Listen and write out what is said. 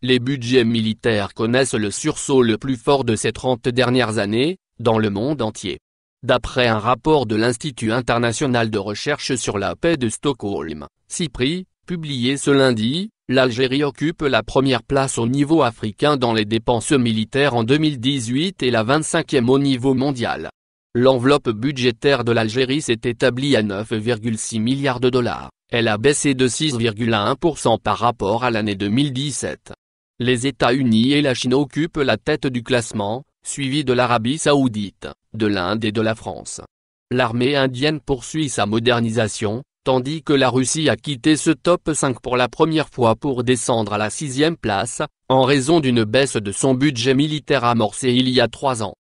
Les budgets militaires connaissent le sursaut le plus fort de ces 30 dernières années, dans le monde entier. D'après un rapport de l'Institut international de recherche sur la paix de Stockholm, CIPRI, publié ce lundi, l'Algérie occupe la première place au niveau africain dans les dépenses militaires en 2018 et la 25e au niveau mondial. L'enveloppe budgétaire de l'Algérie s'est établie à 9,6 milliards de dollars, elle a baissé de 6,1% par rapport à l'année 2017. Les États-Unis et la Chine occupent la tête du classement, suivi de l'Arabie saoudite, de l'Inde et de la France. L'armée indienne poursuit sa modernisation, tandis que la Russie a quitté ce top 5 pour la première fois pour descendre à la sixième place, en raison d'une baisse de son budget militaire amorcé il y a trois ans.